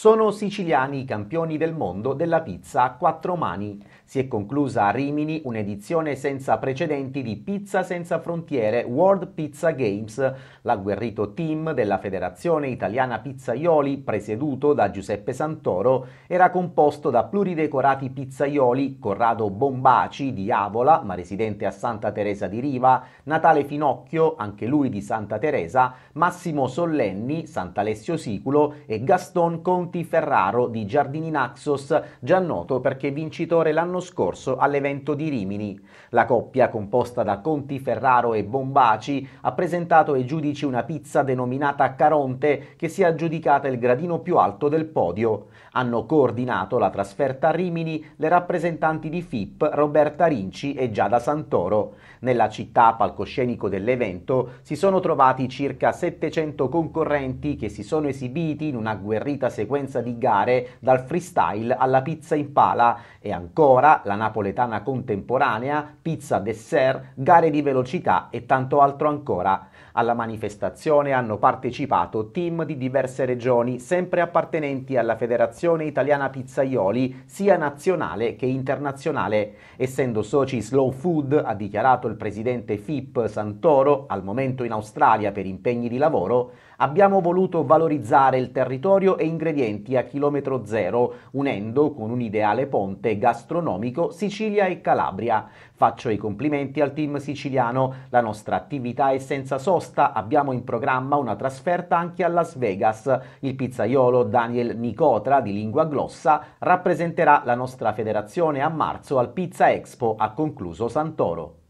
Sono siciliani i campioni del mondo della pizza a quattro mani. Si è conclusa a Rimini un'edizione senza precedenti di Pizza Senza Frontiere World Pizza Games. L'agguerrito team della Federazione Italiana Pizzaioli, presieduto da Giuseppe Santoro, era composto da pluridecorati pizzaioli Corrado Bombaci di Avola, ma residente a Santa Teresa di Riva, Natale Finocchio, anche lui di Santa Teresa, Massimo Sollenni, Sant'Alessio Siculo e Gaston Con Ferraro di Giardini Naxos, già noto perché vincitore l'anno scorso all'evento di Rimini. La coppia, composta da Conti Ferraro e Bombaci, ha presentato ai giudici una pizza denominata Caronte che si è aggiudicata il gradino più alto del podio. Hanno coordinato la trasferta a Rimini le rappresentanti di FIP Roberta Rinci e Giada Santoro. Nella città palcoscenico dell'evento si sono trovati circa 700 concorrenti che si sono esibiti in una guerrita sequenza sequenza di gare dal freestyle alla pizza in pala e ancora la napoletana contemporanea, pizza dessert, gare di velocità e tanto altro ancora. Alla manifestazione hanno partecipato team di diverse regioni, sempre appartenenti alla Federazione Italiana Pizzaioli, sia nazionale che internazionale. Essendo soci Slow Food, ha dichiarato il presidente FIP Santoro, al momento in Australia per impegni di lavoro, abbiamo voluto valorizzare il territorio e ingredienti eventi a chilometro zero, unendo con un ideale ponte gastronomico Sicilia e Calabria. Faccio i complimenti al team siciliano, la nostra attività è senza sosta, abbiamo in programma una trasferta anche a Las Vegas. Il pizzaiolo Daniel Nicotra, di lingua glossa, rappresenterà la nostra federazione a marzo al Pizza Expo, ha concluso Santoro.